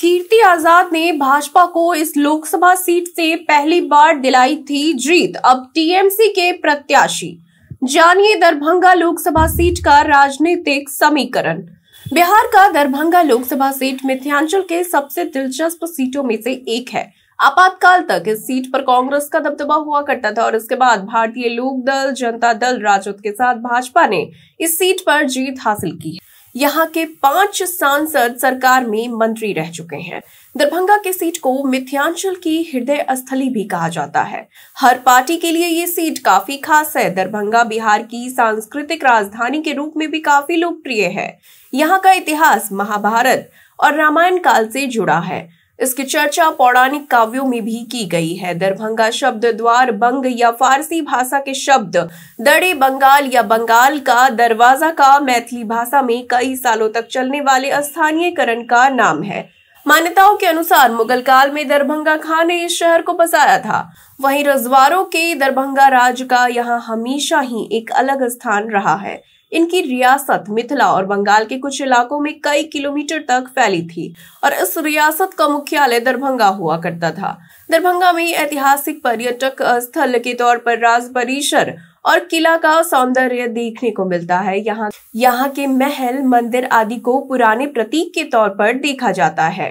कीर्ति आजाद ने भाजपा को इस लोकसभा सीट से पहली बार दिलाई थी जीत अब टीएमसी के प्रत्याशी जानिए दरभंगा लोकसभा सीट का राजनीतिक समीकरण बिहार का दरभंगा लोकसभा सीट मिथ्यांचल के सबसे दिलचस्प सीटों में से एक है आपातकाल तक इस सीट पर कांग्रेस का दबदबा हुआ करता था और इसके बाद भारतीय लोक दल जनता दल राजद के साथ भाजपा ने इस सीट पर जीत हासिल की यहाँ के पांच सांसद सरकार में मंत्री रह चुके हैं दरभंगा के सीट को मिथ्यांचल की हृदय स्थली भी कहा जाता है हर पार्टी के लिए ये सीट काफी खास है दरभंगा बिहार की सांस्कृतिक राजधानी के रूप में भी काफी लोकप्रिय है यहाँ का इतिहास महाभारत और रामायण काल से जुड़ा है इसकी चर्चा पौराणिक काव्यों में भी की गई है दरभंगा शब्द द्वार बंग या फारसी भाषा के शब्द दड़े बंगाल या बंगाल का दरवाजा का मैथिली भाषा में कई सालों तक चलने वाले स्थानीयकरण का नाम है मान्यताओं के अनुसार मुगल काल में दरभंगा खान ने इस शहर को बसाया था वहीं रजवारों के दरभंगा राज का यहाँ हमेशा ही एक अलग स्थान रहा है इनकी रियासत मिथिला और बंगाल के कुछ इलाकों में कई किलोमीटर तक फैली थी और इस रियासत का मुख्यालय दरभंगा हुआ करता था दरभंगा में ऐतिहासिक पर्यटक स्थल के तौर पर राज परिसर और किला का सौंदर्य देखने को मिलता है यहाँ यहाँ के महल मंदिर आदि को पुराने प्रतीक के तौर पर देखा जाता है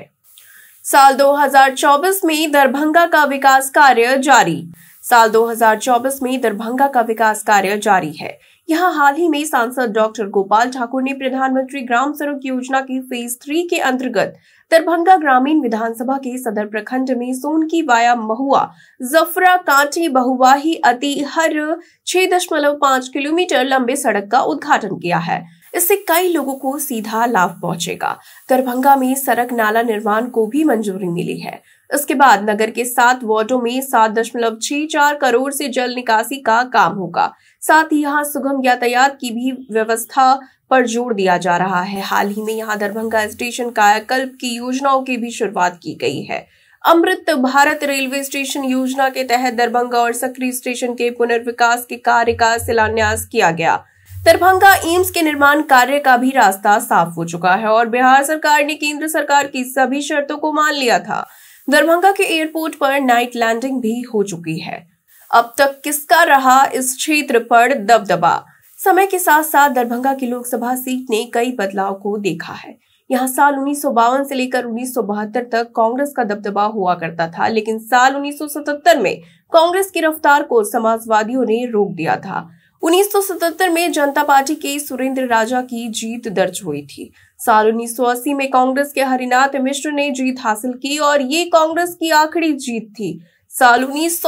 साल 2024 में दरभंगा का विकास कार्य जारी साल 2024 में दरभंगा का विकास कार्य जारी है यहाँ हाल ही में सांसद डॉक्टर गोपाल ठाकुर ने प्रधानमंत्री ग्राम सड़क योजना के फेज थ्री के अंतर्गत दरभंगा ग्रामीण विधानसभा के सदर प्रखंड में सोन की वाया महुआ जफरा कांटे बहुवाही अति हर छह दशमलव पांच किलोमीटर लंबे सड़क का उद्घाटन किया है इससे कई लोगों को सीधा लाभ पहुंचेगा दरभंगा में सड़क नाला निर्माण को भी मंजूरी मिली है इसके बाद नगर के सात वार्डो में सात दशमलव छह चार करोड़ से जल निकासी का काम होगा साथ ही यहाँ सुगम यातायात की भी व्यवस्था पर जोर दिया जा रहा है हाल ही में यहाँ दरभंगा स्टेशन कायाकल्प की योजनाओं की भी शुरुआत की गई है अमृत भारत रेलवे स्टेशन योजना के तहत दरभंगा और सक्रिय स्टेशन के पुनर्विकास के कार्य का शिलान्यास किया गया दरभंगा एम्स के निर्माण कार्य का भी रास्ता साफ हो चुका है और बिहार सरकार ने केंद्र सरकार की सभी शर्तों को मान लिया था दरभंगा के एयरपोर्ट पर नाइट लैंडिंग भी हो चुकी है अब तक किसका रहा इस क्षेत्र पर दबदबा समय के साथ साथ दरभंगा की लोकसभा सीट ने कई बदलाव को देखा है यहाँ साल उन्नीस से लेकर उन्नीस तक कांग्रेस का दबदबा हुआ करता था लेकिन साल 1977 में कांग्रेस की रफ्तार को समाजवादियों ने रोक दिया था 1977 में जनता पार्टी के सुरेंद्र राजा की जीत दर्ज हुई थी साल 1980 में कांग्रेस के हरिनाथ मिश्र ने जीत हासिल की और ये कांग्रेस की आखिरी जीत थी साल उन्नीस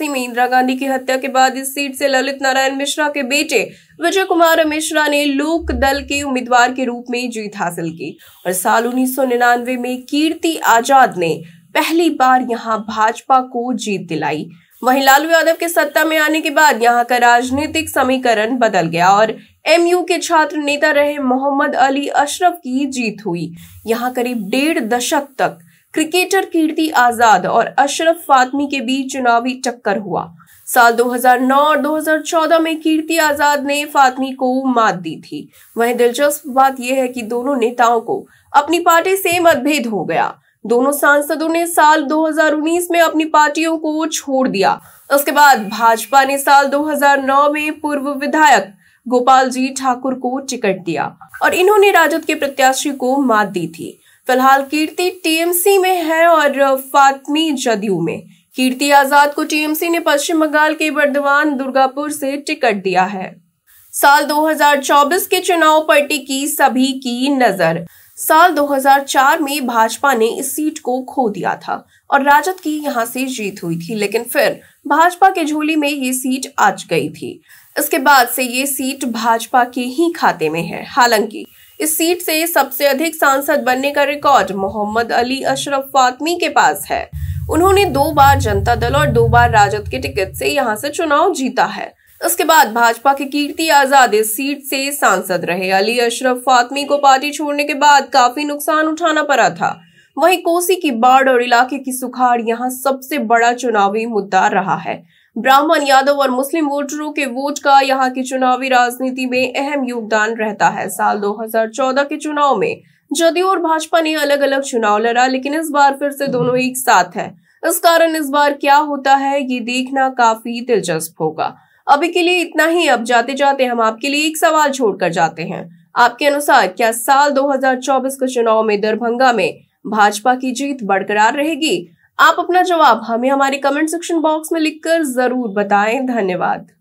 में इंदिरा गांधी की हत्या के बाद इस सीट से ललित नारायण मिश्रा के बेटे विजय कुमार मिश्रा ने लोक दल के उम्मीदवार के रूप में जीत हासिल की और साल उन्नीस में कीर्ति आजाद ने पहली बार यहां भाजपा को जीत दिलाई वहीं लालू यादव के सत्ता में आने के बाद यहां का राजनीतिक समीकरण बदल गया और एमयू के छात्र नेता रहे मोहम्मद अली अशरफ की जीत हुई यहां करीब डेढ़ दशक तक क्रिकेटर कीर्ति आजाद और अशरफ फातमी के बीच चुनावी टक्कर हुआ साल 2009 और 2014 में कीर्ति आजाद ने फातमी को मात दी थी वहीं दिलचस्प बात यह है कि दोनों नेताओं को अपनी पार्टी से मतभेद हो गया दोनों सांसदों ने साल 2019 में अपनी पार्टियों को छोड़ दिया उसके बाद भाजपा ने साल 2009 में पूर्व विधायक गोपाल जी ठाकुर को टिकट दिया और इन्होंने राजद के प्रत्याशी को मात दी थी फिलहाल कीर्ति टीएमसी में है और फातमी जदयू में कीर्ति आजाद को टीएमसी ने पश्चिम बंगाल के बर्धमान दुर्गापुर से टिकट दिया है साल 2024 के चुनाव पर टिकी सभी की नजर साल 2004 में भाजपा ने इस सीट को खो दिया था और राजद की यहां से जीत हुई थी लेकिन फिर भाजपा के झोली में ये सीट आज गई थी इसके बाद से ये सीट भाजपा के ही खाते में है हालांकि इस सीट से सबसे अधिक सांसद बनने का रिकॉर्ड मोहम्मद अली अशरफ फातमी के पास है उन्होंने दो बार जनता दल और दो बार राजद के टिकट से यहाँ से चुनाव जीता है उसके बाद भाजपा के कीर्ति आजाद इस सीट से सांसद रहे अली अशरफ फातमी को पार्टी छोड़ने के बाद काफी नुकसान उठाना पड़ा था वहीं कोसी की बाढ़ और इलाके की सुखाड़ यहां सबसे बड़ा चुनावी मुद्दा रहा है ब्राह्मण यादव और मुस्लिम वोटरों के वोट का यहाँ की चुनावी राजनीति में अहम योगदान रहता है साल 2014 के चुनाव में जदयू और भाजपा ने अलग अलग चुनाव लड़ा लेकिन इस बार फिर से दोनों एक साथ है इस कारण इस बार क्या होता है ये देखना काफी दिलचस्प होगा अभी के लिए इतना ही अब जाते जाते हम आपके लिए एक सवाल छोड़कर जाते हैं आपके अनुसार क्या साल 2024 के चुनाव में दरभंगा में भाजपा की जीत बरकरार रहेगी आप अपना जवाब हमें हमारे कमेंट सेक्शन बॉक्स में लिखकर जरूर बताएं धन्यवाद